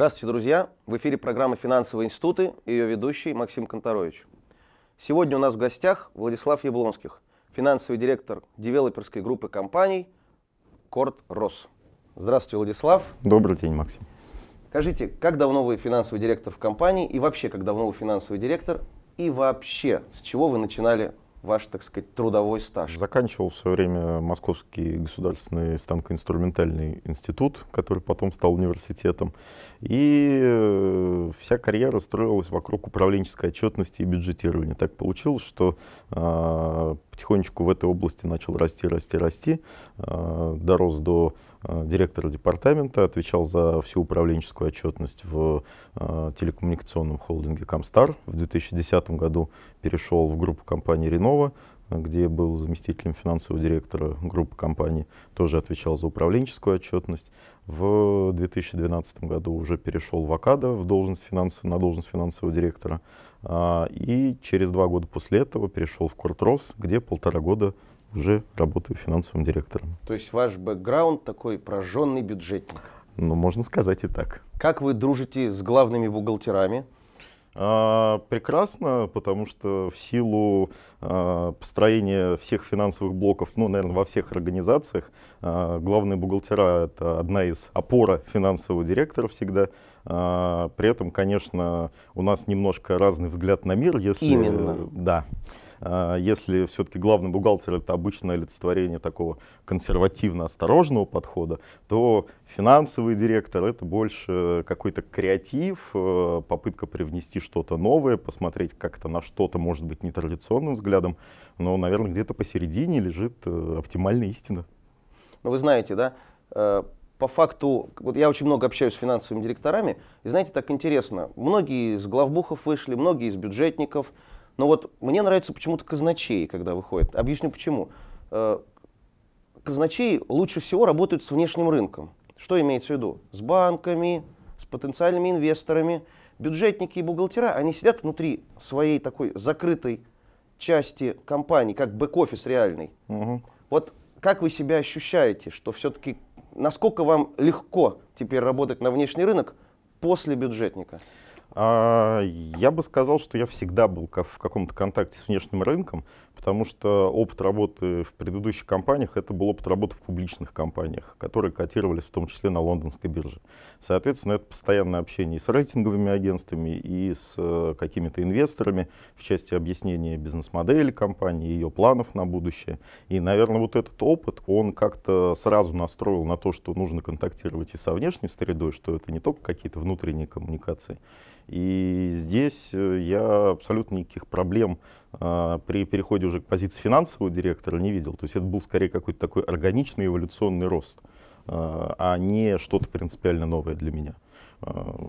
Здравствуйте, друзья! В эфире программа «Финансовые институты» и ее ведущий Максим Конторович. Сегодня у нас в гостях Владислав Яблонских, финансовый директор девелоперской группы компаний «Корт Рос». Здравствуйте, Владислав. Добрый день, Максим. Скажите, как давно вы финансовый директор в компании и вообще, как давно вы финансовый директор и вообще, с чего вы начинали ваш, так сказать, трудовой стаж? Заканчивал в свое время Московский государственный станкоинструментальный институт, который потом стал университетом. И э, вся карьера строилась вокруг управленческой отчетности и бюджетирования. Так получилось, что а, потихонечку в этой области начал расти, расти, расти. Э, дорос до э, директора департамента, отвечал за всю управленческую отчетность в э, телекоммуникационном холдинге «Комстар». В 2010 году перешел в группу компании «Ренова», где был заместителем финансового директора группы компаний, тоже отвечал за управленческую отчетность. В 2012 году уже перешел в АКАДО в должность финансов, на должность финансового директора. А, и через два года после этого перешел в Кортрос, где полтора года уже работаю финансовым директором. То есть ваш бэкграунд такой прожженный бюджетник? Ну, можно сказать и так. Как вы дружите с главными бухгалтерами? А, прекрасно, потому что в силу а, построения всех финансовых блоков, ну, наверное, во всех организациях, а, главные бухгалтера — это одна из опора финансового директора всегда. При этом, конечно, у нас немножко разный взгляд на мир. Если, Именно. Да. А, если все-таки главный бухгалтер это обычное олицетворение такого консервативно-осторожного подхода, то финансовый директор это больше какой-то креатив, э, попытка привнести что-то новое, посмотреть как-то на что-то, может быть, нетрадиционным взглядом, но, наверное, где-то посередине лежит э, оптимальная истина. Ну, вы знаете, да, э, по факту, вот я очень много общаюсь с финансовыми директорами, и знаете, так интересно, многие из главбухов вышли, многие из бюджетников, но вот мне нравится почему-то казначей, когда выходит. Объясню почему. Э, казначей лучше всего работают с внешним рынком. Что имеется в виду? С банками, с потенциальными инвесторами. Бюджетники и бухгалтера, они сидят внутри своей такой закрытой части компании, как бэк-офис реальный. Угу. Вот как вы себя ощущаете, что все-таки насколько вам легко теперь работать на внешний рынок после бюджетника? А, я бы сказал, что я всегда был в каком-то контакте с внешним рынком, потому что опыт работы в предыдущих компаниях это был опыт работы в публичных компаниях, которые котировались в том числе на лондонской бирже. Соответственно, это постоянное общение и с рейтинговыми агентствами, и с э, какими-то инвесторами в части объяснения бизнес-модели компании, ее планов на будущее. И, наверное, вот этот опыт, он как-то сразу настроил на то, что нужно контактировать и со внешней средой, что это не только какие-то внутренние коммуникации. И здесь э, я абсолютно никаких проблем а, при переходе уже к позиции финансового директора не видел. То есть это был скорее какой-то такой органичный эволюционный рост, а, а не что-то принципиально новое для меня. А,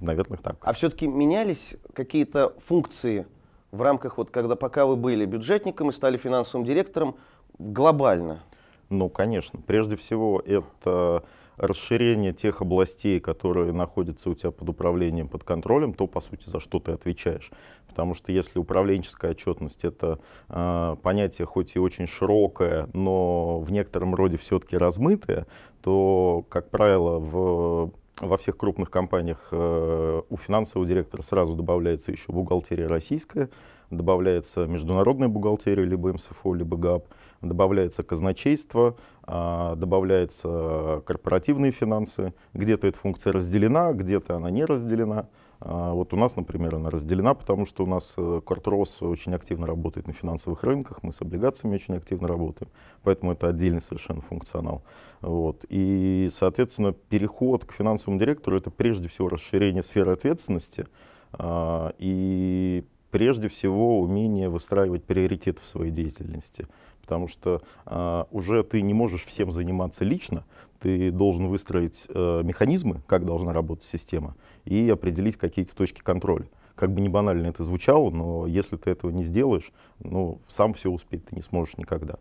наверное, так. А все-таки менялись какие-то функции в рамках, вот когда пока вы были бюджетником и стали финансовым директором, глобально? Ну, конечно. Прежде всего, это расширение тех областей, которые находятся у тебя под управлением, под контролем, то, по сути, за что ты отвечаешь. Потому что если управленческая отчетность — это э, понятие хоть и очень широкое, но в некотором роде все-таки размытое, то, как правило, в во всех крупных компаниях э, у финансового директора сразу добавляется еще бухгалтерия российская, добавляется международная бухгалтерия, либо МСФО, либо ГАП добавляется казначейство, а, добавляются корпоративные финансы. Где-то эта функция разделена, где-то она не разделена. А, вот у нас, например, она разделена, потому что у нас э, Кортрос очень активно работает на финансовых рынках, мы с облигациями очень активно работаем, поэтому это отдельный совершенно функционал. Вот. И, соответственно, переход к финансовому директору — это прежде всего расширение сферы ответственности а, и прежде всего умение выстраивать приоритеты в своей деятельности потому что э, уже ты не можешь всем заниматься лично, ты должен выстроить э, механизмы, как должна работать система, и определить какие-то точки контроля. Как бы не банально это звучало, но если ты этого не сделаешь, ну, сам все успеть ты не сможешь никогда.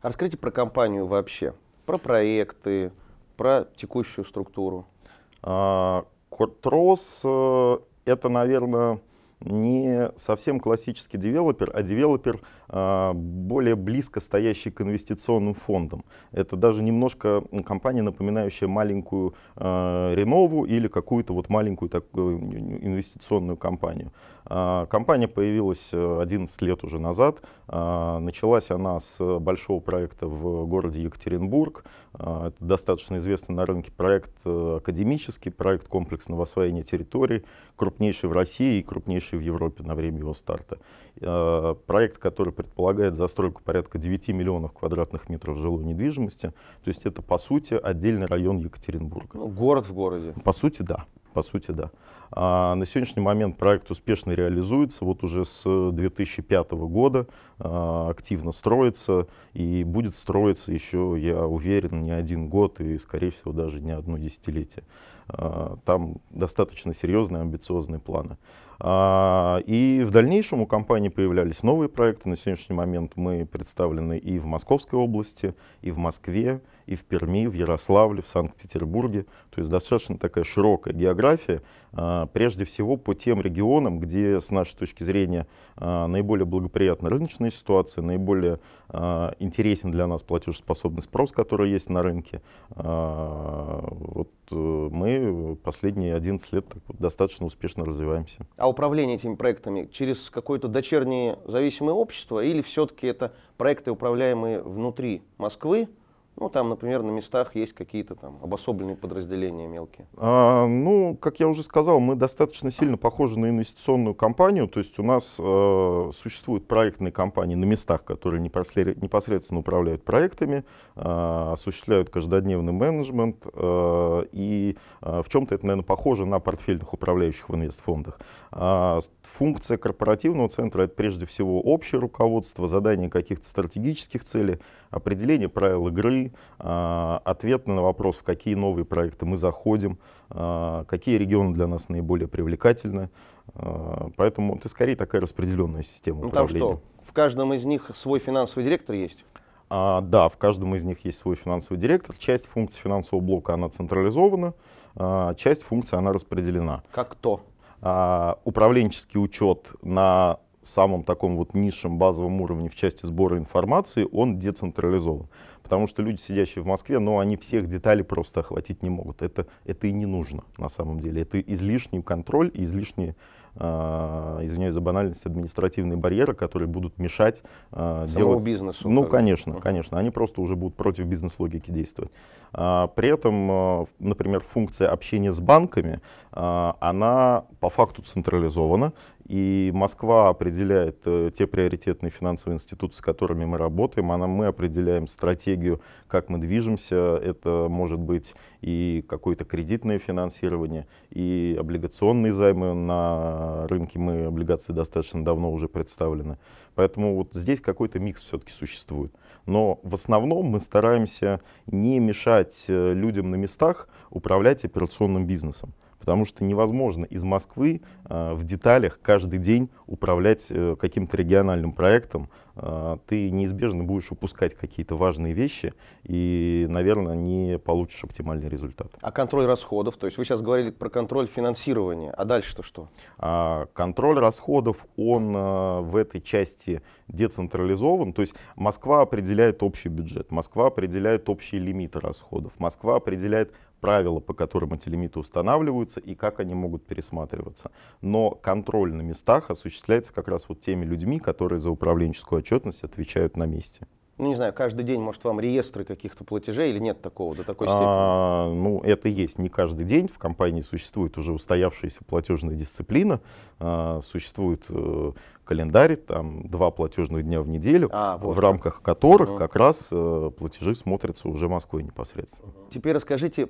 расскажите про компанию вообще, про проекты, про текущую структуру. Котрос а, — э, это, наверное, не совсем классический девелопер, а девелопер а, более близко стоящий к инвестиционным фондам. Это даже немножко компания, напоминающая маленькую Ренову а, или какую-то вот маленькую такую инвестиционную компанию. А, компания появилась 11 э, лет уже назад. А, началась она с большого проекта в городе Екатеринбург. А, это достаточно известный на рынке проект э, академический, проект комплексного освоения территорий, крупнейший в России и крупнейший в Европе на время его старта. Проект, который предполагает застройку порядка 9 миллионов квадратных метров жилой недвижимости. То есть это, по сути, отдельный район Екатеринбурга. Ну, город в городе. По сути, да. По сути, да. А на сегодняшний момент проект успешно реализуется. Вот уже с 2005 года а, активно строится и будет строиться еще, я уверен, не один год и, скорее всего, даже не одно десятилетие. А, там достаточно серьезные, амбициозные планы. А, и в дальнейшем у компании появлялись новые проекты. На сегодняшний момент мы представлены и в Московской области, и в Москве, и в Перми, в Ярославле, в Санкт-Петербурге. То есть достаточно такая широкая география, а, прежде всего по тем регионам, где с нашей точки зрения а, наиболее благоприятна рыночная ситуация, наиболее а, интересен для нас платежеспособный спрос, который есть на рынке. Вот э, мы последние 11 лет достаточно успешно развиваемся. А управление этими проектами через какое-то дочернее зависимое общество или все-таки это проекты, управляемые внутри Москвы, ну, там, например, на местах есть какие-то там обособленные подразделения мелкие. А, ну, как я уже сказал, мы достаточно сильно похожи на инвестиционную компанию. То есть у нас э, существуют проектные компании на местах, которые непосредственно управляют проектами, э, осуществляют каждодневный менеджмент. Э, и э, в чем-то это, наверное, похоже на портфельных управляющих в инвестфондах. А функция корпоративного центра — это прежде всего общее руководство, задание каких-то стратегических целей, определение правил игры, а, ответ на вопрос, в какие новые проекты мы заходим, а, какие регионы для нас наиболее привлекательны. А, поэтому это скорее такая распределенная система ну, управления. Там что, в каждом из них свой финансовый директор есть? А, да, в каждом из них есть свой финансовый директор. Часть функций финансового блока, она централизована, часть функций, она распределена. Как то? А, управленческий учет на самом таком вот низшем базовом уровне в части сбора информации, он децентрализован потому что люди, сидящие в Москве, но они всех деталей просто охватить не могут. Это, это и не нужно, на самом деле. Это излишний контроль и излишние, а, извиняюсь за банальность, административные барьеры, которые будут мешать э, делать... бизнесу. Ну, конечно, uh конечно. Они просто уже будут против бизнес-логики действовать. А, при этом, например, функция общения с банками, она по факту централизована, и Москва определяет э, те приоритетные финансовые институты, с которыми мы работаем, она, мы определяем стратегию, как мы движемся, это может быть и какое-то кредитное финансирование, и облигационные займы на рынке, мы облигации достаточно давно уже представлены, поэтому вот здесь какой-то микс все-таки существует. Но в основном мы стараемся не мешать э, людям на местах управлять операционным бизнесом потому что невозможно из Москвы а, в деталях каждый день управлять э, каким-то региональным проектом а, ты неизбежно будешь упускать какие-то важные вещи и, наверное, не получишь оптимальный результат. А контроль расходов, то есть вы сейчас говорили про контроль финансирования, а дальше-то что? А, контроль расходов, он а, в этой части децентрализован, то есть Москва определяет общий бюджет, Москва определяет общие лимиты расходов, Москва определяет правила, по которым эти лимиты устанавливаются и как они могут пересматриваться. Но контроль на местах осуществляется как раз вот теми людьми, которые за управленческую отчетность отвечают на месте. Ну, не знаю, каждый день, может, вам реестры каких-то платежей или нет такого до такой степени? А, ну, это есть не каждый день. В компании существует уже устоявшаяся платежная дисциплина. А, существует э, календарь, там, два платежных дня в неделю, а, вот в так. рамках которых угу. как раз э, платежи смотрятся уже Москвой непосредственно. Теперь расскажите,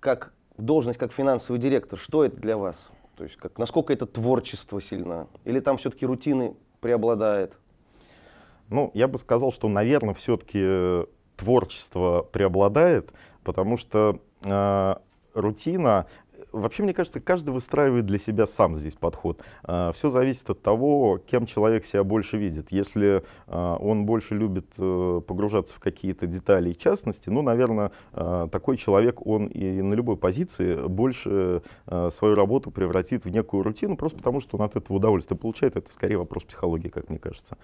как должность как финансовый директор, что это для вас? То есть как, насколько это творчество сильно? Или там все-таки рутины преобладает? Ну, я бы сказал, что, наверное, все-таки э, творчество преобладает, потому что э, рутина вообще, мне кажется, каждый выстраивает для себя сам здесь подход. А, Все зависит от того, кем человек себя больше видит. Если а, он больше любит э, погружаться в какие-то детали и частности, ну, наверное, а, такой человек, он и на любой позиции больше э, свою работу превратит в некую рутину, просто потому что он от этого удовольствие получает. Это скорее вопрос психологии, как мне кажется.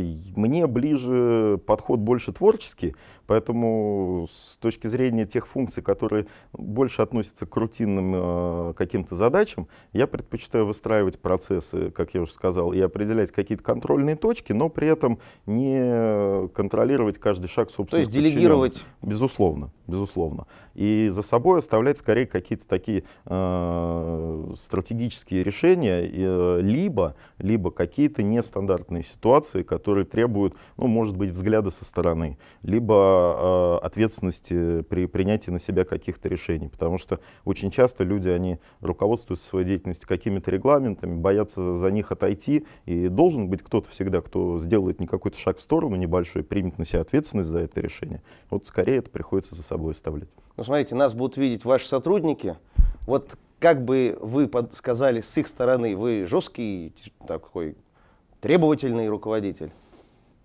Мне ближе подход больше творческий, поэтому с точки зрения тех функций, которые больше относятся к рутине, рутинным э, каким-то задачам, я предпочитаю выстраивать процессы, как я уже сказал, и определять какие-то контрольные точки, но при этом не контролировать каждый шаг собственно. То есть делегировать? Безусловно, безусловно. И за собой оставлять скорее какие-то такие э, стратегические решения, э, либо, либо какие-то нестандартные ситуации, которые требуют, ну, может быть, взгляда со стороны, либо э, ответственности при принятии на себя каких-то решений, потому что очень часто люди, они руководствуются своей деятельностью какими-то регламентами, боятся за них отойти, и должен быть кто-то всегда, кто сделает не какой-то шаг в сторону небольшой, примет на себя ответственность за это решение. Вот скорее это приходится за собой оставлять. Ну, смотрите, нас будут видеть ваши сотрудники. Вот как бы вы сказали с их стороны, вы жесткий такой требовательный руководитель?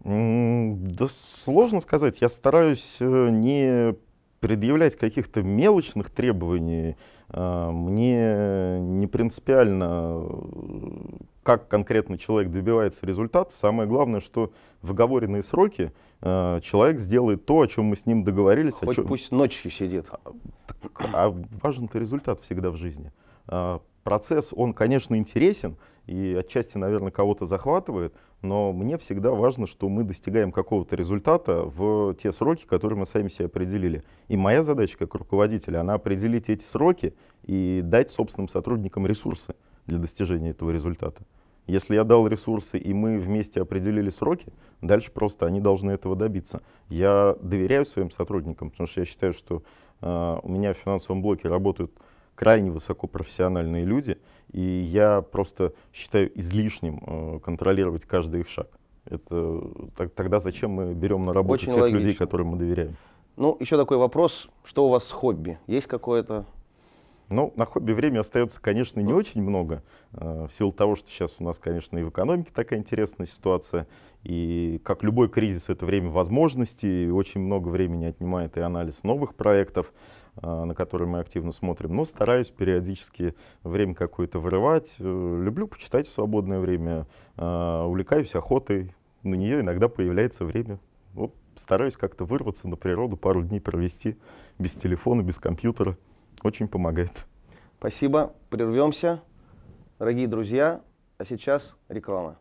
Да сложно сказать. Я стараюсь э, не предъявлять каких-то мелочных требований а, мне не принципиально, как конкретно человек добивается результата. Самое главное, что в оговоренные сроки а, человек сделает то, о чем мы с ним договорились. Хоть чем... пусть ночью сидит. А, а важен-то результат всегда в жизни. Э, процесс, он, конечно, интересен и отчасти, наверное, кого-то захватывает, но мне всегда важно, что мы достигаем какого-то результата в те сроки, которые мы сами себе определили. И моя задача как руководителя, она определить эти сроки и дать собственным сотрудникам ресурсы для достижения этого результата. Если я дал ресурсы, и мы вместе определили сроки, дальше просто они должны этого добиться. Я доверяю своим сотрудникам, потому что я считаю, что э, у меня в финансовом блоке работают крайне высокопрофессиональные люди, и я просто считаю излишним э, контролировать каждый их шаг. Это так, тогда зачем мы берем на работу Очень тех логично. людей, которым мы доверяем? Ну, еще такой вопрос: что у вас с хобби? Есть какое-то ну, на хобби времени остается, конечно, не ну. очень много, э, в силу того, что сейчас у нас, конечно, и в экономике такая интересная ситуация, и как любой кризис, это время возможностей, очень много времени отнимает и анализ новых проектов, э, на которые мы активно смотрим, но стараюсь периодически время какое-то вырывать. Э, люблю почитать в свободное время, увлекаюсь охотой, на нее иногда появляется время. Вот стараюсь как-то вырваться на природу, пару дней провести без телефона, без компьютера. Очень помогает. Спасибо. Прервемся. Дорогие друзья, а сейчас реклама.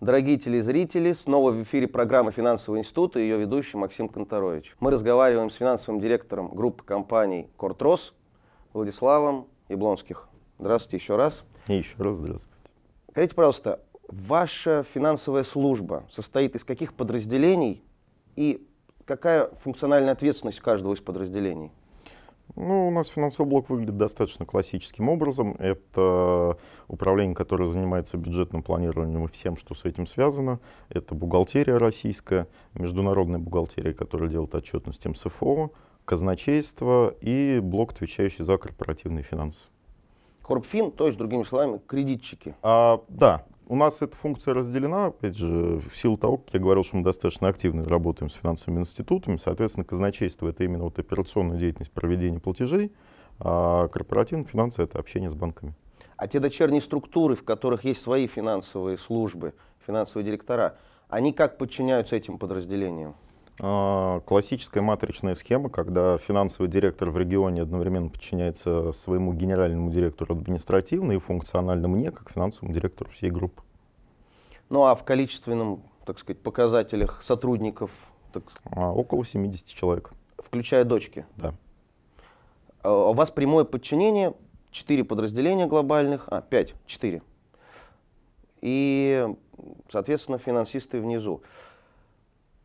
Дорогие телезрители, снова в эфире программа «Финансовый институт» и ее ведущий Максим Конторович. Мы разговариваем с финансовым директором группы компаний «Кортрос» Владиславом Яблонских. Здравствуйте еще раз. И еще раз здравствуйте. Скажите, пожалуйста, ваша финансовая служба состоит из каких подразделений и какая функциональная ответственность каждого из подразделений? Ну, у нас финансовый блок выглядит достаточно классическим образом. Это управление, которое занимается бюджетным планированием и всем, что с этим связано. Это бухгалтерия российская, международная бухгалтерия, которая делает отчетность МСФО, казначейство и блок, отвечающий за корпоративные финансы. Корпфин, то есть, другими словами, кредитчики. А, да, у нас эта функция разделена, опять же, в силу того, как я говорил, что мы достаточно активно работаем с финансовыми институтами, соответственно, казначейство — это именно вот операционная деятельность проведения платежей, а корпоративные финансы — это общение с банками. А те дочерние структуры, в которых есть свои финансовые службы, финансовые директора, они как подчиняются этим подразделениям? А, классическая матричная схема, когда финансовый директор в регионе одновременно подчиняется своему генеральному директору административно и функционально мне, как финансовому директору всей группы. Ну а в количественном, так сказать, показателях сотрудников? Так... А, около 70 человек. Включая дочки? Да. А у вас прямое подчинение, 4 подразделения глобальных, а, 5, 4. И, соответственно, финансисты внизу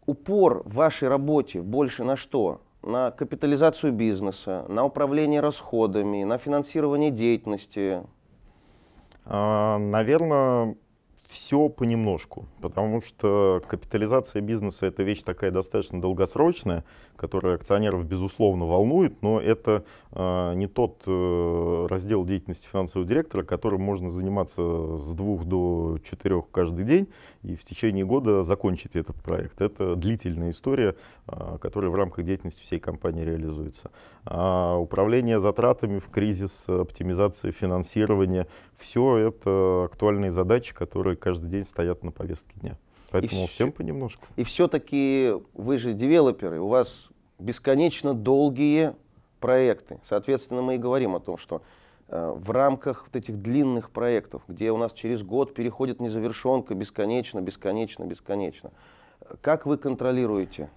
упор в вашей работе больше на что? На капитализацию бизнеса, на управление расходами, на финансирование деятельности? А, наверное, все понемножку, потому что капитализация бизнеса – это вещь такая достаточно долгосрочная, которая акционеров, безусловно, волнует, но это э, не тот э, раздел деятельности финансового директора, которым можно заниматься с двух до четырех каждый день и в течение года закончить этот проект. Это длительная история, э, которая в рамках деятельности всей компании реализуется. А управление затратами в кризис, оптимизация финансирования — все это актуальные задачи, которые каждый день стоят на повестке дня. Поэтому и всем все, понемножку. И все-таки вы же девелоперы, у вас бесконечно долгие проекты. Соответственно, мы и говорим о том, что э, в рамках вот этих длинных проектов, где у нас через год переходит незавершенка бесконечно, бесконечно, бесконечно, э, как вы контролируете?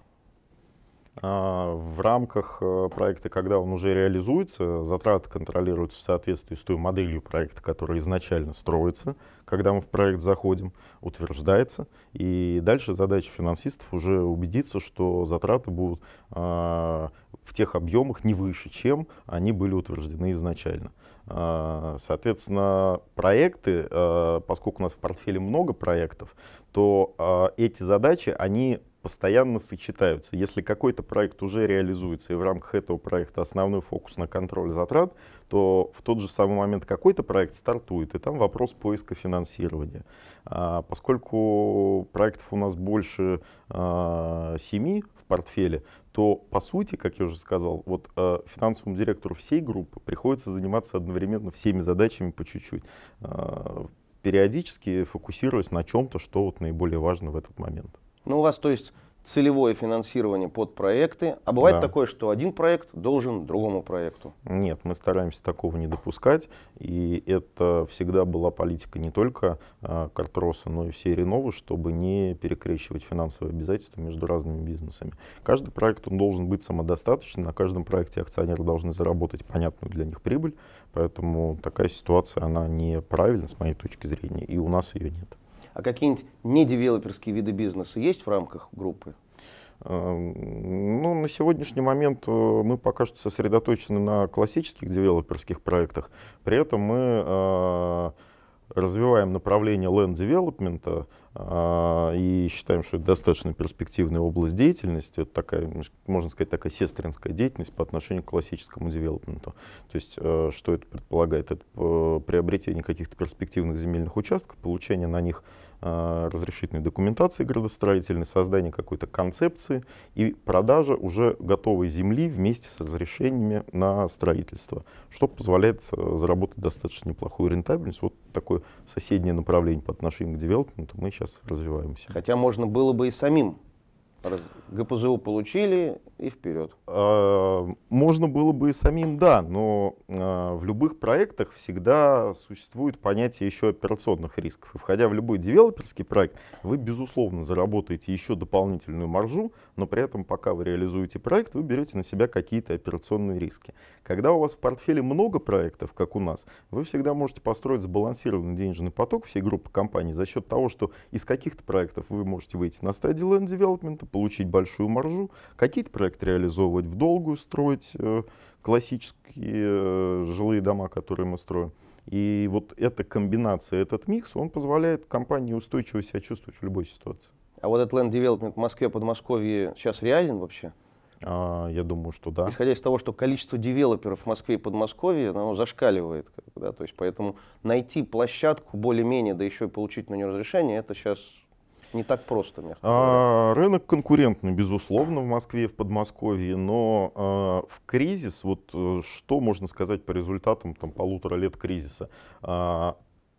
А, в рамках э, проекта, когда он уже реализуется, затраты контролируются в соответствии с той моделью проекта, которая изначально строится, когда мы в проект заходим, утверждается. И дальше задача финансистов уже убедиться, что затраты будут а, в тех объемах не выше, чем они были утверждены изначально. А, соответственно, проекты, э, поскольку у нас в портфеле много проектов, то эти задачи, они постоянно сочетаются. Если какой-то проект уже реализуется, и в рамках этого проекта основной фокус на контроль затрат, то в тот же самый момент какой-то проект стартует, и там вопрос поиска финансирования. А, поскольку проектов у нас больше а, семи в портфеле, то по сути, как я уже сказал, вот э, финансовому директору всей группы приходится заниматься одновременно всеми задачами по чуть-чуть, э, периодически фокусируясь на чем-то, что вот наиболее важно в этот момент. Ну, у вас, то есть, целевое финансирование под проекты. А бывает да. такое, что один проект должен другому проекту? Нет, мы стараемся такого не допускать. И это всегда была политика не только э, Картроса, но и всей Реновы, чтобы не перекрещивать финансовые обязательства между разными бизнесами. Каждый проект он должен быть самодостаточным. На каждом проекте акционеры должны заработать понятную для них прибыль. Поэтому такая ситуация, она неправильна с моей точки зрения, и у нас ее нет. А какие-нибудь недевелоперские виды бизнеса есть в рамках группы? А, ну, на сегодняшний момент э, мы пока что сосредоточены на классических девелоперских проектах. При этом мы а, развиваем направление land development а, и считаем, что это достаточно перспективная область деятельности. Это такая, можно сказать, такая сестринская деятельность по отношению к классическому девелопменту. То есть, а, что это предполагает? Это э, приобретение каких-то перспективных земельных участков, получение на них а, разрешительной документации градостроительной, создание какой-то концепции и продажа уже готовой земли вместе с разрешениями на строительство, что позволяет э, заработать достаточно неплохую рентабельность. Вот такое соседнее направление по отношению к девелопменту мы сейчас развиваемся. Хотя можно было бы и самим Раз... ГПЗУ получили и вперед. А, можно было бы и самим, да, но а, в любых проектах всегда существует понятие еще операционных рисков. И входя в любой девелоперский проект, вы, безусловно, заработаете еще дополнительную маржу, но при этом, пока вы реализуете проект, вы берете на себя какие-то операционные риски. Когда у вас в портфеле много проектов, как у нас, вы всегда можете построить сбалансированный денежный поток всей группы компаний за счет того, что из каких-то проектов вы можете выйти на стадии land development получить большую маржу, какие-то проекты реализовывать в долгую, строить э, классические э, жилые дома, которые мы строим. И вот эта комбинация, этот микс, он позволяет компании устойчиво себя чувствовать в любой ситуации. А вот этот land development в Москве, Подмосковье сейчас реален вообще? А, я думаю, что да. Исходя из того, что количество девелоперов в Москве и Подмосковье, оно зашкаливает. Да? То есть, поэтому найти площадку более-менее, да еще и получить на нее разрешение, это сейчас не так просто, мягко а, Рынок конкурентный, безусловно, в Москве и в Подмосковье, но а, в кризис, вот э, что можно сказать по результатам там, полутора лет кризиса? А,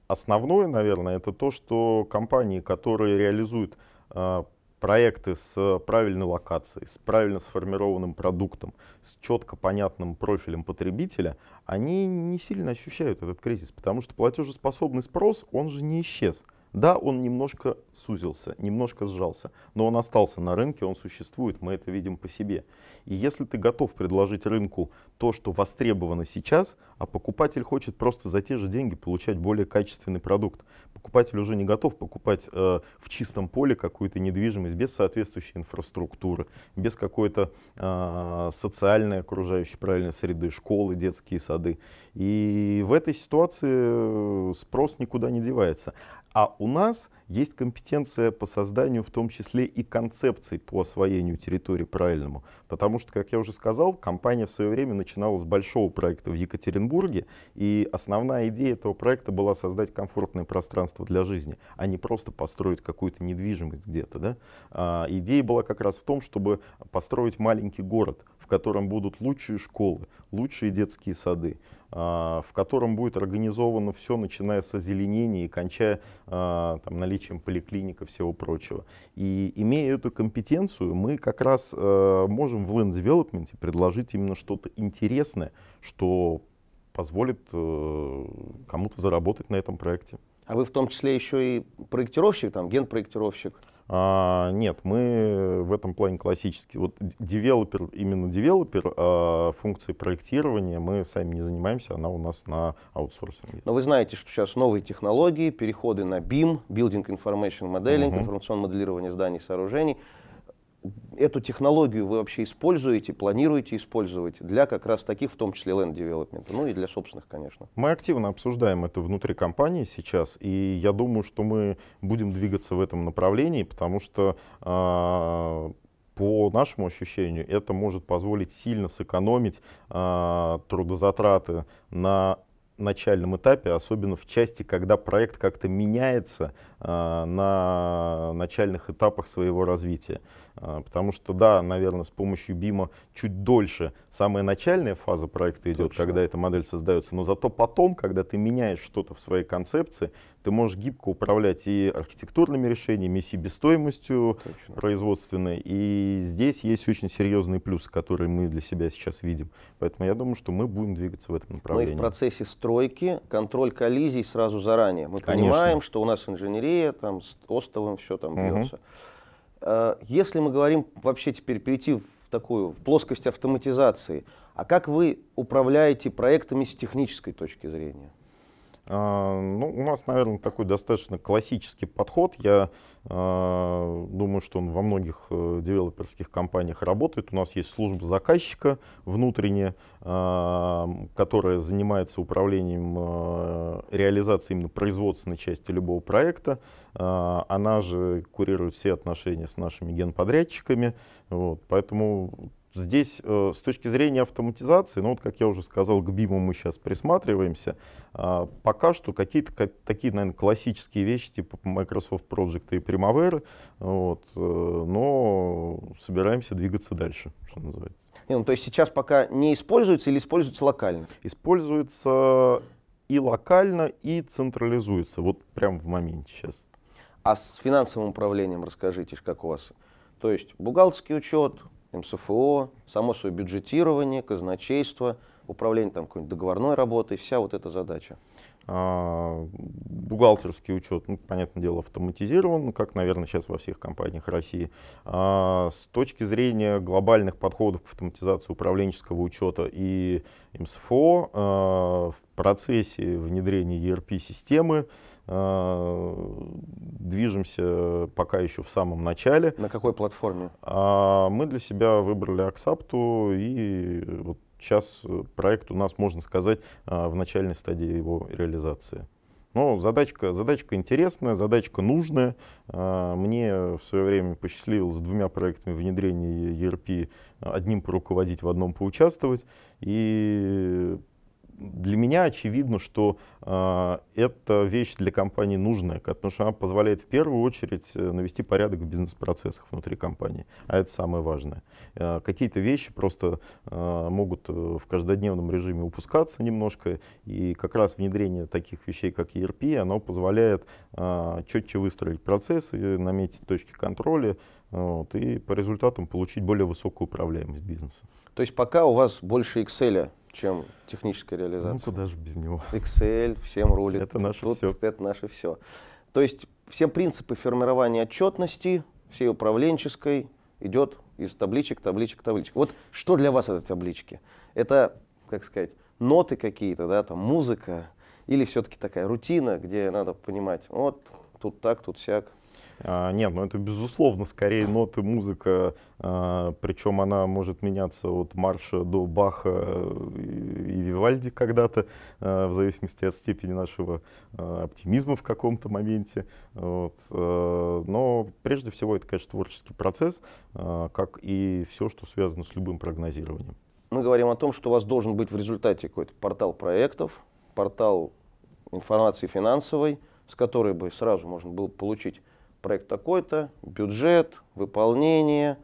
основное, наверное, это то, что компании, которые реализуют а, проекты с правильной локацией, с правильно сформированным продуктом, с четко понятным профилем потребителя, они не сильно ощущают этот кризис, потому что платежеспособный спрос, он же не исчез. Да, он немножко сузился, немножко сжался, но он остался на рынке, он существует, мы это видим по себе. И если ты готов предложить рынку то, что востребовано сейчас, а покупатель хочет просто за те же деньги получать более качественный продукт, покупатель уже не готов покупать э, в чистом поле какую-то недвижимость без соответствующей инфраструктуры, без какой-то э, социальной окружающей правильной среды, школы, детские сады. И в этой ситуации э, спрос никуда не девается. А у нас есть компетенция по созданию в том числе и концепций по освоению территории правильному. Потому что, как я уже сказал, компания в свое время начинала с большого проекта в Екатеринбурге, и основная идея этого проекта была создать комфортное пространство для жизни, а не просто построить какую-то недвижимость где-то. Да? А, идея была как раз в том, чтобы построить маленький город, котором будут лучшие школы, лучшие детские сады, а, в котором будет организовано все, начиная с озеленения и кончая а, там, наличием поликлиника и всего прочего. И имея эту компетенцию, мы как раз э, можем в Land Development предложить именно что-то интересное, что позволит э, кому-то заработать на этом проекте. А вы в том числе еще и проектировщик, там, генпроектировщик? А, нет, мы в этом плане классические. Вот девелопер, именно девелопер, а функции проектирования мы сами не занимаемся, она у нас на аутсорсинге. Но вы знаете, что сейчас новые технологии, переходы на BIM, Building Information Modeling, угу. информационное моделирование зданий и сооружений — эту технологию вы вообще используете, планируете использовать для как раз таких, в том числе land development, ну и для собственных, конечно? Мы активно обсуждаем это внутри компании сейчас, и я думаю, что мы будем двигаться в этом направлении, потому что э по нашему ощущению, это может позволить сильно сэкономить э, трудозатраты на начальном этапе, особенно в части, когда проект как-то меняется э, на начальных этапах своего развития. Э, потому что, да, наверное, с помощью БИМа чуть дольше самая начальная фаза проекта идет, Точно. когда эта модель создается, но зато потом, когда ты меняешь что-то в своей концепции, ты можешь гибко управлять и архитектурными решениями, и себестоимостью Точно. производственной. И здесь есть очень серьезные плюсы, которые мы для себя сейчас видим. Поэтому я думаю, что мы будем двигаться в этом направлении. Мы в процессе стройки контроль коллизий сразу заранее. Мы Конечно. понимаем, что у нас инженерия, там с остовом все там угу. бьется. Э, если мы говорим вообще теперь перейти в такую в плоскость автоматизации, а как вы управляете проектами с технической точки зрения? А, ну, у нас, наверное, такой достаточно классический подход. Я э, думаю, что он во многих э, девелоперских компаниях работает. У нас есть служба заказчика внутренняя, э, которая занимается управлением реализацией именно производственной части любого проекта. Она же курирует все отношения с нашими генподрядчиками. Вот, поэтому Здесь э, с точки зрения автоматизации, ну вот как я уже сказал, к БИМу мы сейчас присматриваемся. Э, пока что какие-то как, такие, наверное, классические вещи типа Microsoft Project и Primavera, вот, э, но собираемся двигаться дальше, что называется. Не, ну, то есть сейчас пока не используется или используется локально? Используется и локально, и централизуется, вот прямо в моменте сейчас. А с финансовым управлением расскажите, как у вас? То есть бухгалтерский учет, МСФО, само свое бюджетирование, казначейство, управление там какой-нибудь договорной работой, вся вот эта задача. А, бухгалтерский учет, ну, понятное дело, автоматизирован, как, наверное, сейчас во всех компаниях России. А, с точки зрения глобальных подходов к автоматизации управленческого учета и МСФО, а, в процессе внедрения ERP-системы, Э, движемся пока еще в самом начале. На какой платформе? А, мы для себя выбрали Аксапту, и вот сейчас проект у нас, можно сказать, э, в начальной стадии его реализации. Но задачка, задачка интересная, задачка нужная. Э, мне в свое время посчастливилось с двумя проектами внедрения ERP одним поруководить, в одном поучаствовать. И для меня очевидно, что э, а, это вещь для компании нужная, потому что она позволяет в первую очередь э, навести порядок в бизнес-процессах внутри компании, а это самое важное. Э, какие-то вещи просто э, могут э, в каждодневном режиме упускаться немножко, и как раз внедрение таких вещей, как ERP, оно позволяет э, четче выстроить процесс, и наметить точки контроля, вот, и по результатам получить более высокую управляемость бизнеса. То есть пока у вас больше Excel чем техническая реализация. Ну куда же без него? Excel всем рулит. Это наше Тут, все. Это наше все. То есть все принципы формирования отчетности, всей управленческой, идет из табличек, табличек, табличек. Вот что для вас это таблички? Это, как сказать, ноты какие-то, да, там музыка, или все-таки такая рутина, где надо понимать, вот тут так, тут всяк. А, нет, ну это безусловно скорее ноты музыка, а, причем она может меняться от марша до Баха и, э, и Вивальди когда-то, а, в зависимости от степени нашего а, оптимизма в каком-то моменте. Вот, а, но прежде всего это, конечно, творческий процесс, а, как и все, что связано с любым прогнозированием. Мы говорим о том, что у вас должен быть в результате какой-то портал проектов, портал информации финансовой, с которой бы сразу можно было получить проект такой-то, бюджет, выполнение,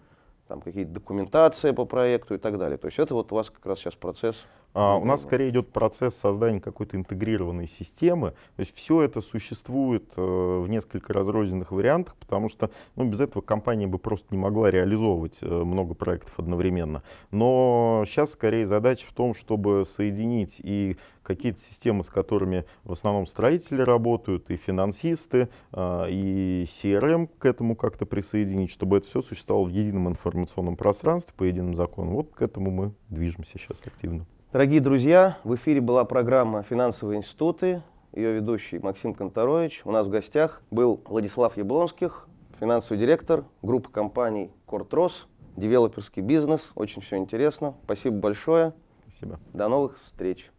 там какие-то документации по проекту и так далее. То есть это вот у вас как раз сейчас процесс а у нас скорее идет процесс создания какой-то интегрированной системы. То есть все это существует э, в несколько разрозненных вариантах, потому что ну, без этого компания бы просто не могла реализовывать э, много проектов одновременно. Но сейчас скорее задача в том, чтобы соединить и какие-то системы, с которыми в основном строители работают, и финансисты, э, и CRM эм к этому как-то присоединить, чтобы это все существовало в едином информационном пространстве по единым законам. Вот к этому мы движемся сейчас активно. Дорогие друзья, в эфире была программа «Финансовые институты», ее ведущий Максим Конторович. У нас в гостях был Владислав Яблонских, финансовый директор группы компаний «Кортрос», девелоперский бизнес. Очень все интересно. Спасибо большое. Спасибо. До новых встреч.